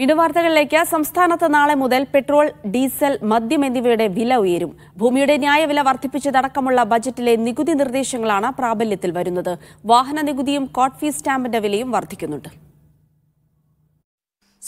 വിനുവാർത്തകളിലേക്ക് സംസ്ഥാനത്ത് നാളെ മുതൽ പെട്രോൾ ഡീസൽ മദ്യം എന്നിവയുടെ വില ഉയരും ഭൂമിയുടെ ന്യായവില വർദ്ധിപ്പിച്ചതടക്കമുള്ള ബജറ്റിലെ നികുതി നിർദ്ദേശങ്ങളാണ് പ്രാബല്യത്തിൽ വരുന്നത് വാഹന നികുതിയും ഫീസ് സ്റ്റാമ്പിന്റെ വിലയും വർദ്ധിക്കുന്നുണ്ട്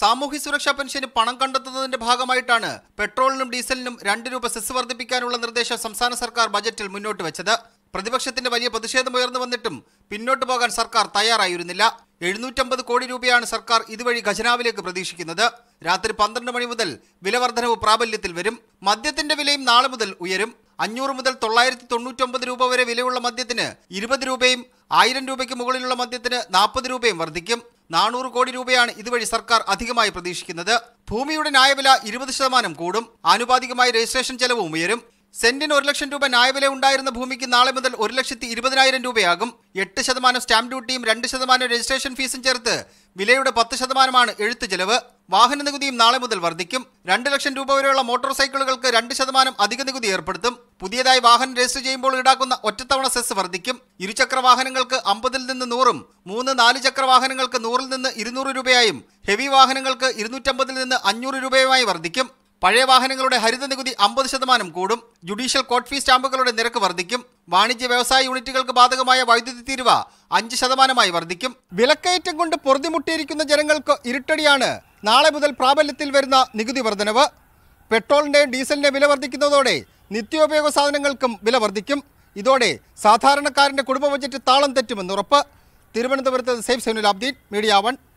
സാമൂഹ്യ സുരക്ഷാ പെൻഷന് പണം കണ്ടെത്തുന്നതിന്റെ ഭാഗമായിട്ടാണ് പെട്രോളിനും ഡീസലിനും രണ്ട് രൂപ സെസ് വർദ്ധിപ്പിക്കാനുള്ള നിർദ്ദേശം സംസ്ഥാന സർക്കാർ ബജറ്റിൽ മുന്നോട്ട് വെച്ചത് പ്രതിപക്ഷത്തിന്റെ വലിയ പ്രതിഷേധം ഉയർന്നു വന്നിട്ടും പിന്നോട്ട് പോകാൻ സർക്കാർ തയ്യാറായിരുന്നില്ല എഴുന്നൂറ്റമ്പത് കോടി രൂപയാണ് സർക്കാർ ഇതുവഴി ഖജനാവിലേക്ക് പ്രതീക്ഷിക്കുന്നത് രാത്രി പന്ത്രണ്ട് മണി മുതൽ വിലവർദ്ധനവ് പ്രാബല്യത്തിൽ വരും മദ്യത്തിന്റെ വിലയും നാളെ മുതൽ ഉയരും അഞ്ഞൂറ് മുതൽ തൊള്ളായിരത്തി തൊണ്ണൂറ്റൊമ്പത് രൂപ വരെ വിലയുള്ള മദ്യത്തിന് ഇരുപത് രൂപയും ആയിരം രൂപയ്ക്ക് മുകളിലുള്ള മദ്യത്തിന് നാൽപ്പത് രൂപയും വർദ്ധിക്കും നാനൂറ് കോടി രൂപയാണ് ഇതുവഴി സർക്കാർ അധികമായി പ്രതീക്ഷിക്കുന്നത് ഭൂമിയുടെ ന്യായവില ഇരുപത് ശതമാനം കൂടും ആനുപാതികമായി രജിസ്ട്രേഷൻ ചെലവും ഉയരും സെന്റിന് ഒരു ലക്ഷം രൂപ ന്യായവില ഉണ്ടായിരുന്ന ഭൂമിക്ക് നാളെ മുതൽ ഒരു ലക്ഷത്തി ഇരുപതിനായിരം രൂപയാകും എട്ട് ശതമാനം സ്റ്റാമ്പ് ഡ്യൂട്ടിയും രണ്ട് ശതമാനം രജിസ്ട്രേഷൻ ഫീസും ചേർത്ത് വിലയുടെ പത്ത് ശതമാനമാണ് എഴുത്ത് ചെലവ് വാഹന നികുതിയും നാളെ മുതൽ വർദ്ധിക്കും രണ്ട് ലക്ഷം രൂപ വരെയുള്ള മോട്ടോർ സൈക്കിളുകൾക്ക് രണ്ട് ശതമാനം അധിക നികുതി ഏർപ്പെടുത്തും പുതിയതായി വാഹനം രജിസ്റ്റർ ചെയ്യുമ്പോൾ ഈടാക്കുന്ന ഒറ്റത്തവണ സെസ് വർദ്ധിക്കും ഇരുചക്ര വാഹനങ്ങൾക്ക് അമ്പതിൽ നിന്ന് നൂറും മൂന്ന് നാല് ചക്ര വാഹനങ്ങൾക്ക് നൂറിൽ നിന്ന് ഇരുന്നൂറ് രൂപയായും ഹെവി വാഹനങ്ങൾക്ക് ഇരുന്നൂറ്റമ്പതിൽ നിന്ന് അഞ്ഞൂറ് രൂപയുമായി വർദ്ധിക്കും പഴയ വാഹനങ്ങളുടെ ഹരിത നികുതി അമ്പത് ശതമാനം കൂടും ജുഡീഷ്യൽ കോട്ട് ഫീ സ്റ്റാമ്പുകളുടെ നിരക്ക് വർദ്ധിക്കും വാണിജ്യ വ്യവസായ യൂണിറ്റുകൾക്ക് ബാധകമായ വൈദ്യുതി തീരുവ അഞ്ച് ശതമാനമായി വർദ്ധിക്കും വിലക്കയറ്റം കൊണ്ട് പൊറുതിമുട്ടിയിരിക്കുന്ന ജനങ്ങൾക്ക് ഇരുട്ടടിയാണ് നാളെ മുതൽ പ്രാബല്യത്തിൽ വരുന്ന നികുതി വർധനവ് പെട്രോളിൻ്റെയും ഡീസലിൻ്റെ വില വർദ്ധിക്കുന്നതോടെ നിത്യോപയോഗ സാധനങ്ങൾക്കും വില വർദ്ധിക്കും ഇതോടെ സാധാരണക്കാരൻ്റെ കുടുംബ ബജറ്റ് താളം തെറ്റുമെന്ന് ഉറപ്പ് തിരുവനന്തപുരത്ത് സേഫ് സെനുൽ അബ്ദീൻ മീഡിയ വൺ